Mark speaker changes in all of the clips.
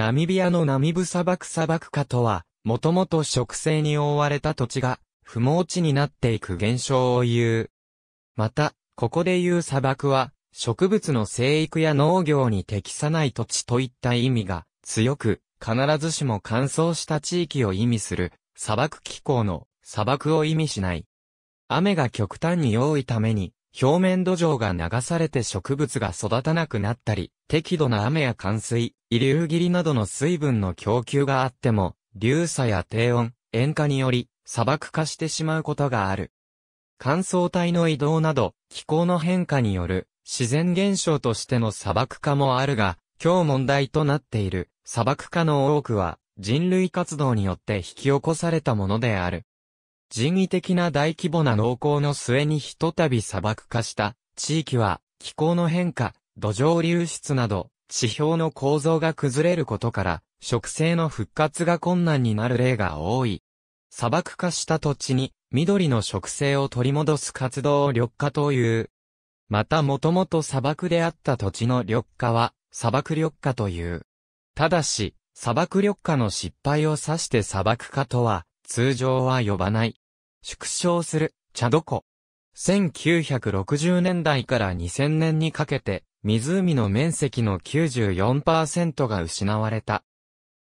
Speaker 1: ナミビアのナミブ砂漠砂漠化とは、もともと植生に覆われた土地が、不毛地になっていく現象を言う。また、ここで言う砂漠は、植物の生育や農業に適さない土地といった意味が強く、必ずしも乾燥した地域を意味する砂漠気候の砂漠を意味しない。雨が極端に多いために表面土壌が流されて植物が育たなくなったり、適度な雨や冠水、遺留切りなどの水分の供給があっても、流砂や低温、塩化により、砂漠化してしまうことがある。乾燥帯の移動など、気候の変化による自然現象としての砂漠化もあるが、今日問題となっている砂漠化の多くは人類活動によって引き起こされたものである。人為的な大規模な農耕の末にひとたび砂漠化した地域は気候の変化、土壌流出など地表の構造が崩れることから植生の復活が困難になる例が多い。砂漠化した土地に緑の植生を取り戻す活動を緑化という。またもともと砂漠であった土地の緑化は砂漠緑化という。ただし、砂漠緑化の失敗を指して砂漠化とは通常は呼ばない。縮小する、チャド湖。1960年代から2000年にかけて、湖の面積の94%が失われた。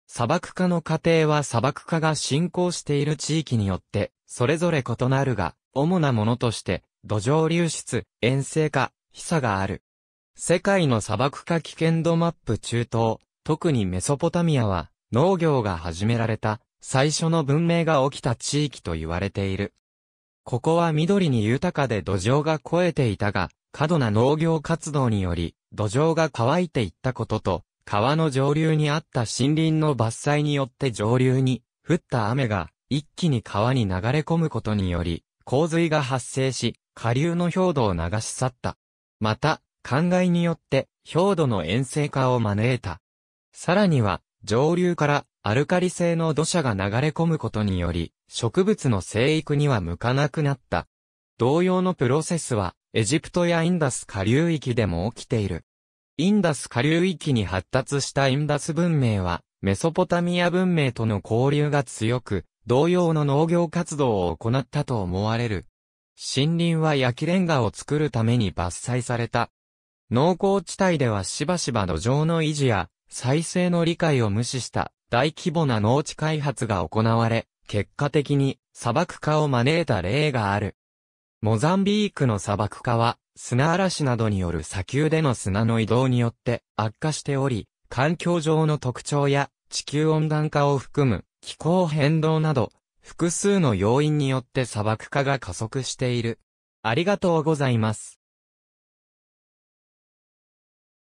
Speaker 1: 砂漠化の過程は砂漠化が進行している地域によって、それぞれ異なるが、主なものとして、土壌流出、遠征化、被差がある。世界の砂漠化危険度マップ中東、特にメソポタミアは、農業が始められた最初の文明が起きた地域と言われている。ここは緑に豊かで土壌が肥えていたが、過度な農業活動により、土壌が乾いていったことと、川の上流にあった森林の伐採によって上流に降った雨が一気に川に流れ込むことにより、洪水が発生し、下流の氷土を流し去った。また、灌漑によって、氷土の遠征化を招いた。さらには、上流からアルカリ性の土砂が流れ込むことにより、植物の生育には向かなくなった。同様のプロセスは、エジプトやインダス下流域でも起きている。インダス下流域に発達したインダス文明は、メソポタミア文明との交流が強く、同様の農業活動を行ったと思われる。森林は焼きレンガを作るために伐採された。農耕地帯ではしばしば土壌の維持や再生の理解を無視した大規模な農地開発が行われ、結果的に砂漠化を招いた例がある。モザンビークの砂漠化は、砂嵐などによる砂丘での砂の移動によって悪化しており、環境上の特徴や地球温暖化を含む気候変動など、複数の要因によって砂漠化が加速している。ありがとうございます。